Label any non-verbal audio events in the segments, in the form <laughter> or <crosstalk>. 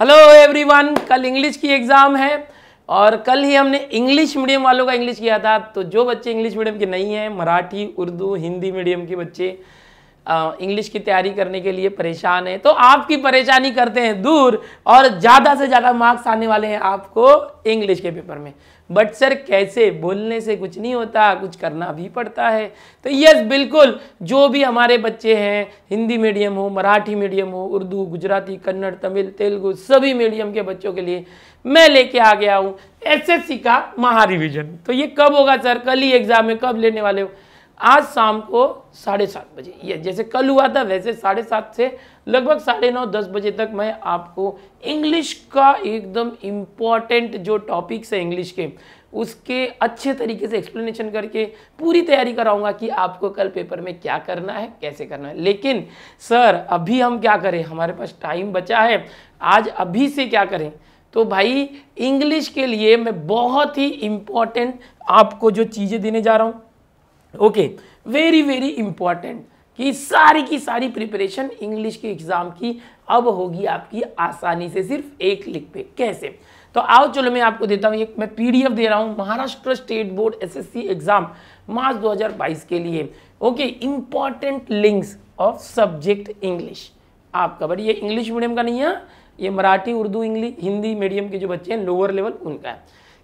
Hello everyone कल English की exam है और कल ही हमने इंग्लिश मीडियम वालों का इंग्लिश किया था तो जो बच्चे इंग्लिश मीडियम के नहीं हैं मराठी उर्दू हिंदी मीडियम के बच्चे इंग्लिश की तैयारी करने के लिए परेशान है तो आपकी परेशानी करते हैं दूर और ज़्यादा से ज़्यादा मार्क्स आने वाले हैं आपको इंग्लिश के पेपर में बट सर कैसे बोलने से कुछ नहीं होता कुछ करना भी पड़ता है तो यस बिल्कुल जो भी हमारे बच्चे हैं हिंदी मीडियम हो मराठी मीडियम हो उर्दू गुजराती कन्नड़ तमिल तेलुगु सभी मीडियम के बच्चों के लिए मैं लेके आ गया हूँ एसएससी का महारिविजन तो ये कब होगा सर कल ही एग्ज़ाम में कब लेने वाले हो आज शाम को साढ़े सात बजे ये जैसे कल हुआ था वैसे साढ़े सात से लगभग साढ़े नौ दस बजे तक मैं आपको इंग्लिश का एकदम इम्पॉर्टेंट जो टॉपिक्स है इंग्लिश के उसके अच्छे तरीके से एक्सप्लेनेशन करके पूरी तैयारी कराऊंगा कि आपको कल पेपर में क्या करना है कैसे करना है लेकिन सर अभी हम क्या करें हमारे पास टाइम बचा है आज अभी से क्या करें तो भाई इंग्लिश के लिए मैं बहुत ही इम्पॉर्टेंट आपको जो चीज़ें देने जा रहा हूँ ओके वेरी वेरी इंपॉर्टेंट कि सारी की सारी प्रिपरेशन इंग्लिश के एग्ज़ाम की अब होगी आपकी आसानी से सिर्फ एक क्लिक पे कैसे तो आओ चलो मैं आपको देता हूँ एक मैं पीडीएफ दे रहा हूँ Maharashtra state board SSC exam March 2022 के लिए okay important links of subject English आपका बट ये इंग्लिश मीडियम का नहीं है ये मराठी उर्दू इंग्लिश हिंदी मीडियम के जो बच्चे हैं लोअर लेवल उनका है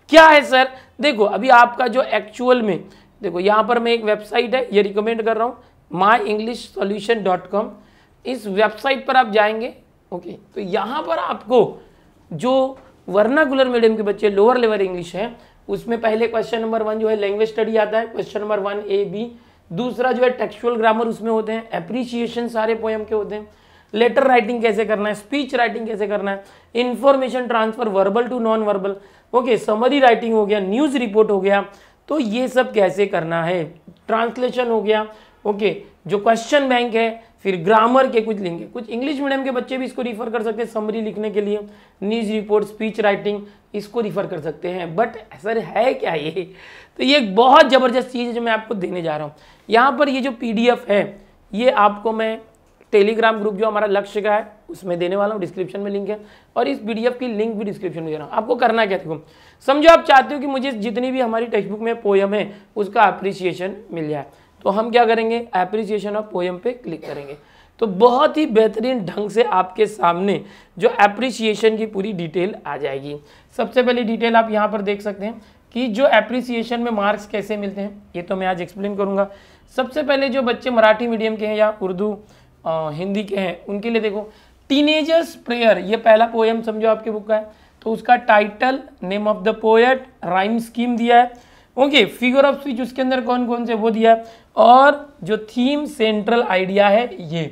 क्या है सर देखो अभी आपका जो एक्चुअल में देखो यहाँ पर मैं एक वेबसाइट है ये रिकमेंड कर रहा हूँ my English solution dot com इस वेबसाइट पर आप जाएंगे ओके तो यहाँ पर आपको जो वर्नाकुलर मीडियम के बच्चे लोअर लेवल इंग्लिश हैं उसमें पहले क्वेश्चन नंबर वन जो है लैंग्वेज स्टडी आता है question number one A B दूसरा जो है टेक्सुअल ग्रामर उसमें होते हैं अप्रिशिएशन सारे पोएम के होते हैं लेटर राइटिंग कैसे करना है स्पीच राइटिंग कैसे करना है information transfer verbal to non verbal okay summary writing हो गया न्यूज़ रिपोर्ट हो गया तो ये सब कैसे करना है ट्रांसलेशन हो गया ओके जो क्वेश्चन बैंक है फिर ग्रामर के कुछ लिंक है कुछ इंग्लिश मीडियम के बच्चे भी इसको रिफर कर सकते हैं समरी लिखने के लिए न्यूज रिपोर्ट स्पीच राइटिंग इसको रिफर कर सकते हैं बट सर है क्या ये तो ये एक बहुत ज़बरदस्त चीज़ है जो मैं आपको देने जा रहा हूँ यहाँ पर ये जो पीडीएफ है ये आपको मैं टेलीग्राम ग्रुप जो हमारा लक्ष्य का है उसमें देने वाला हूँ डिस्क्रिप्शन में लिंक है और इस पीडीएफ की लिंक भी डिस्क्रिप्शन में दे रहा हूँ आपको करना क्या देखो समझो आप चाहते हो कि मुझे जितनी भी हमारी टेक्स्ट बुक में पोयम है उसका अप्रिसिएशन मिल जाए तो हम क्या करेंगे अप्रिसिएशन ऑफ पोयम पे क्लिक करेंगे तो बहुत ही बेहतरीन ढंग से आपके सामने जो अप्रिसिएशन की पूरी डिटेल आ जाएगी सबसे पहले डिटेल आप यहाँ पर देख सकते हैं कि जो एप्रिसिएशन में मार्क्स कैसे मिलते हैं ये तो मैं आज एक्सप्लेन करूँगा सबसे पहले जो बच्चे मराठी मीडियम के हैं या उर्दू आ, हिंदी के हैं उनके लिए देखो टीनेजर्स प्रेयर ये पहला पोएम समझो आपके बुक का है तो उसका title name of the poet rhyme scheme दिया है ओके फिगर ऑफ स्पीच उसके अंदर कौन कौन से वो दिया है और जो थीम सेंट्रल आइडिया है ये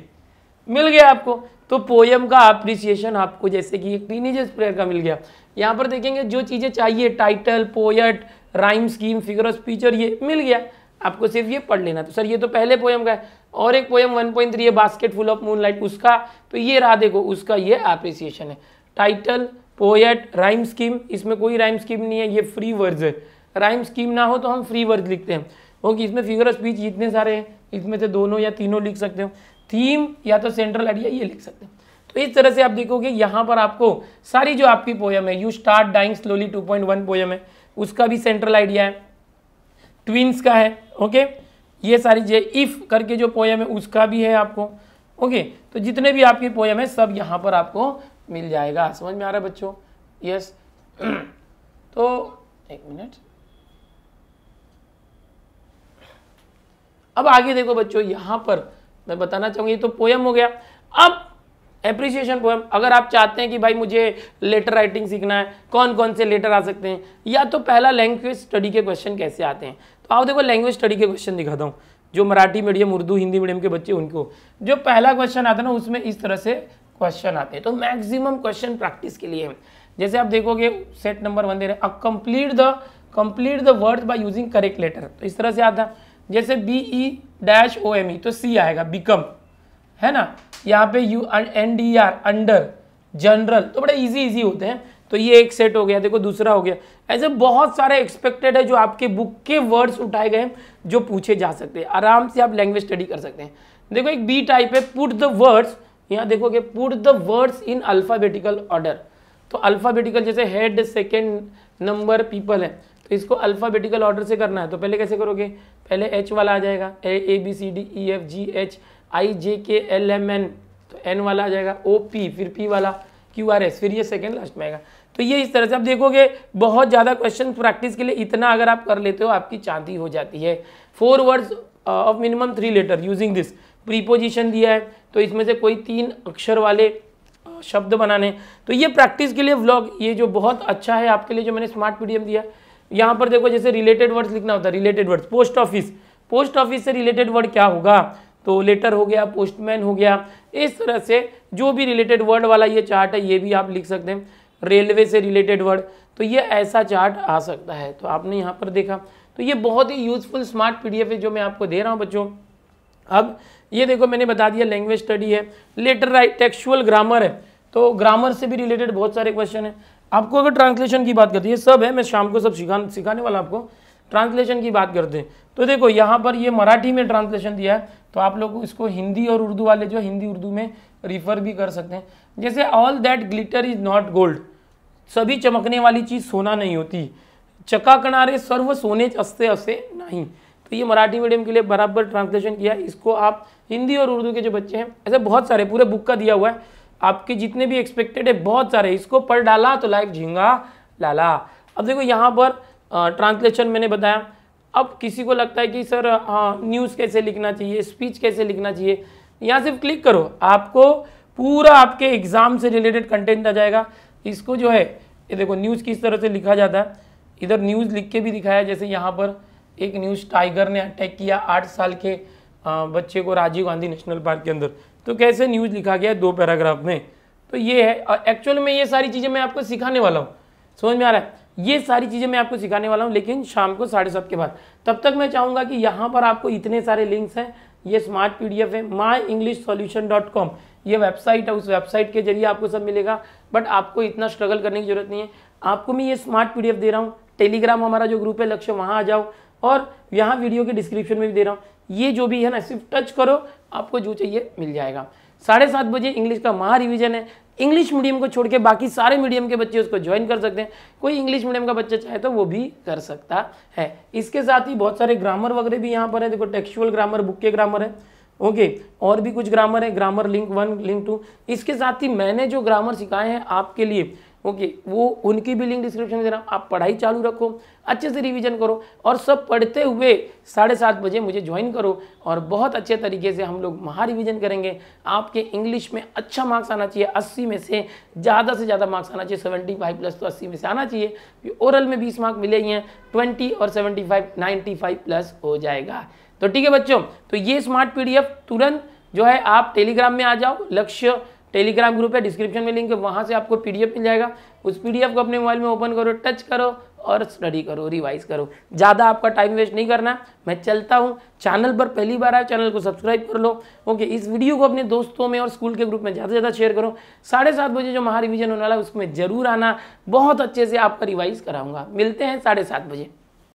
मिल गया आपको तो पोएम का अप्रिसिएशन आपको जैसे कि एक टीनेजर्स प्रेयर का मिल गया यहाँ पर देखेंगे जो चीज़ें चाहिए title poet rhyme scheme figure of speech और ये मिल गया आपको सिर्फ ये पढ़ लेना तो सर ये तो पहले पोएम का है और एक पोएम 1.3 पॉइंट थ्री है बास्केट फुल ऑफ लाइट उसका तो ये रहा देखो उसका ये अप्रिसिएशन है टाइटल पोएट राइम स्कीम इसमें कोई राइम स्कीम नहीं है ये फ्री वर्ड है राइम स्कीम ना हो तो हम फ्री वर्ड लिखते हैं ओके इसमें फिगर ऑफ स्पीच इतने सारे हैं इसमें से दोनों या तीनों लिख सकते हो थीम या तो सेंट्रल आइडिया ये लिख सकते हैं तो इस तरह से आप देखोगे यहाँ पर आपको सारी जो आपकी पोएम है you start dying slowly two one poem है उसका भी सेंट्रल आइडिया है ट्विंस का है ओके okay? ये सारी जे इफ़ करके जो पोएम है उसका भी है आपको ओके तो जितने भी आपके पोएम है सब यहाँ पर आपको मिल जाएगा समझ में आ रहा है बच्चों यस <clears throat> तो एक मिनट अब आगे देखो बच्चों यहाँ पर मैं बताना चाहूंगी ये तो पोयम हो गया अब एप्रिसिएशन पोएम अगर आप चाहते हैं कि भाई मुझे लेटर राइटिंग सीखना है कौन कौन से लेटर आ सकते हैं या तो पहला लैंग्वेज स्टडी के क्वेश्चन कैसे आते हैं तो आप देखो लैंग्वेज स्टडी के क्वेश्चन दिखाता हूँ जो मराठी मीडियम उर्दू हिंदी मीडियम के बच्चे उनको जो पहला क्वेश्चन आता है ना उसमें इस तरह से क्वेश्चन आते हैं तो मैक्सिमम क्वेश्चन प्रैक्टिस के लिए जैसे आप देखोगे सेट नंबर वन दे रहे हैं complete the complete the word by using correct letter तो इस तरह से आता जैसे B E dash O M E तो सी आएगा बिकम है ना यहाँ पे U N D R under general तो बड़े इजी इजी होते हैं तो ये एक सेट हो गया देखो दूसरा हो गया ऐसे बहुत सारे एक्सपेक्टेड है जो आपके बुक के वर्ड्स उठाए गए जो पूछे जा सकते हैं आराम से आप लैंग्वेज स्टडी कर सकते हैं देखो एक बी टाइप है पुट द वर्ड्स यहाँ देखोगे put the words in alphabetical order तो अल्फ़ाबेटिकल जैसे हेड सेकेंड नंबर पीपल है तो इसको अल्फ़ाबेटिकल ऑर्डर से करना है तो पहले कैसे करोगे पहले एच वाला आ जाएगा A A B C D E F G H I J K L M N तो एन वाला आ जाएगा ओ पी फिर पी वाला क्यू आर एस फिर ये सेकेंड लास्ट में आएगा तो ये इस तरह से आप देखोगे बहुत ज़्यादा क्वेश्चन प्रैक्टिस के लिए इतना अगर आप कर लेते हो आपकी चांदी हो जाती है four words of minimum three letter using this preposition दिया है तो इसमें से कोई तीन अक्षर वाले uh, शब्द बनाने तो ये प्रैक्टिस के लिए व्लॉग ये जो बहुत अच्छा है आपके लिए जो मैंने स्मार्ट मीडियम दिया यहाँ पर देखो जैसे रिलेटेड वर्ड्स लिखना होता है related words post office post office से रिलेटेड वर्ड क्या होगा तो लेटर हो गया पोस्टमैन हो गया इस तरह से जो भी रिलेटेड वर्ड वाला ये चार्ट है ये भी आप लिख सकते हैं रेलवे से रिलेटेड वर्ड तो ये ऐसा चार्ट आ सकता है तो आपने यहाँ पर देखा तो ये बहुत ही यूज़फुल स्मार्ट पी है जो मैं आपको दे रहा हूँ बच्चों अब ये देखो मैंने बता दिया लैंग्वेज स्टडी है लेटर राइट टेक्सुअल ग्रामर है तो ग्रामर से भी रिलेटेड बहुत सारे क्वेश्चन है आपको अगर ट्रांसलेशन की बात करते हैं ये सब है मैं शाम को सब सिखा सिखाने वाला आपको ट्रांसलेशन की बात करते हैं तो देखो यहाँ पर ये मराठी में ट्रांसलेशन दिया है तो आप लोग इसको हिंदी और उर्दू वाले जो हिंदी उर्दू में रिफ़र भी कर सकते हैं जैसे all that glitter is not gold सभी चमकने वाली चीज़ सोना नहीं होती चका कनारे सर्व सोने हस्ते हसे नहीं तो ये मराठी मीडियम के लिए बराबर ट्रांसलेशन किया इसको आप हिंदी और उर्दू के जो बच्चे हैं ऐसे बहुत सारे पूरे बुक का दिया हुआ है आपके जितने भी एक्सपेक्टेड है बहुत सारे इसको पढ़ डाला तो लाइक झींगा लाला अब देखो यहाँ पर ट्रांसलेशन मैंने बताया अब किसी को लगता है कि सर हाँ न्यूज़ कैसे लिखना चाहिए स्पीच कैसे लिखना चाहिए यहाँ सिर्फ क्लिक करो आपको पूरा आपके एग्ज़ाम से रिलेटेड कंटेंट आ जाएगा इसको जो है ये देखो न्यूज़ किस तरह से लिखा जाता है इधर न्यूज़ लिख के भी दिखाया जैसे यहाँ पर एक न्यूज़ टाइगर ने अटैक किया आठ साल के बच्चे को राजीव गांधी नेशनल पार्क के अंदर तो कैसे न्यूज़ लिखा गया है दो पैराग्राफ में तो ये है एक्चुअल में ये सारी चीज़ें मैं आपको सिखाने वाला हूँ समझ में आ रहा है ये सारी चीज़ें मैं आपको सिखाने वाला हूँ लेकिन शाम को साढ़े सात के बाद तब तक मैं चाहूँगा कि यहाँ पर आपको इतने सारे लिंक्स हैं ये स्मार्ट पीडीएफ है my English solution dot com ये वेबसाइट है उस वेबसाइट के जरिए आपको सब मिलेगा बट आपको इतना स्ट्रगल करने की जरूरत नहीं है आपको मैं ये स्मार्ट पी दे रहा हूँ टेलीग्राम हमारा जो ग्रुप है लक्ष्य वहाँ आ जाओ और यहाँ वीडियो के डिस्क्रिप्शन में भी दे रहा हूँ ये जो भी है ना सिर्फ टच करो आपको जो चाहिए मिल जाएगा साढ़े सात बजे इंग्लिश का महा रिविजन है इंग्लिश मीडियम को छोड़ के बाकी सारे मीडियम के बच्चे उसको ज्वाइन कर सकते हैं कोई इंग्लिश मीडियम का बच्चा चाहे तो वो भी कर सकता है इसके साथ ही बहुत सारे ग्रामर वगैरह भी यहाँ पर है देखो टेक्सुअल ग्रामर बुक के ग्रामर है ओके okay, और भी कुछ ग्रामर है grammar link one link two इसके साथ ही मैंने जो ग्रामर सिखाए हैं आपके लिए ओके वो उनकी भी लिंक डिस्क्रिप्शन में दे रहा हूँ आप पढ़ाई चालू रखो अच्छे से रिवीजन करो और सब पढ़ते हुए साढ़े सात बजे मुझे ज्वाइन करो और बहुत अच्छे तरीके से हम लोग महा रिवीजन करेंगे आपके इंग्लिश में अच्छा मार्क्स आना चाहिए अस्सी में से ज़्यादा से ज़्यादा मार्क्स आना चाहिए सेवेंटी फाइव प्लस तो अस्सी में से आना चाहिए ओरल में बीस मार्क्स मिले ही हैं ट्वेंटी और seventy five ninety five plus हो जाएगा तो ठीक है बच्चों तो ये स्मार्ट एफ तुरंत जो है आप टेलीग्राम में आ जाओ लक्ष्य टेलीग्राम ग्रुप है डिस्क्रिप्शन में लिंक है वहाँ से आपको पीडीएफ मिल जाएगा उस पीडीएफ को अपने मोबाइल में ओपन करो टच करो और स्टडी करो रिवाइज करो ज़्यादा आपका टाइम वेस्ट नहीं करना मैं चलता हूँ चैनल पर पहली बार आया चैनल को सब्सक्राइब कर लो ओके इस वीडियो को अपने दोस्तों में और स्कूल के ग्रुप में ज़्यादा से ज़्यादा शेयर करो साढ़े सात बजे जो महा रिविजन होने वाला है उसमें ज़रूर आना बहुत अच्छे से आपका रिवाइज कराऊंगा मिलते हैं साढ़े सात बजे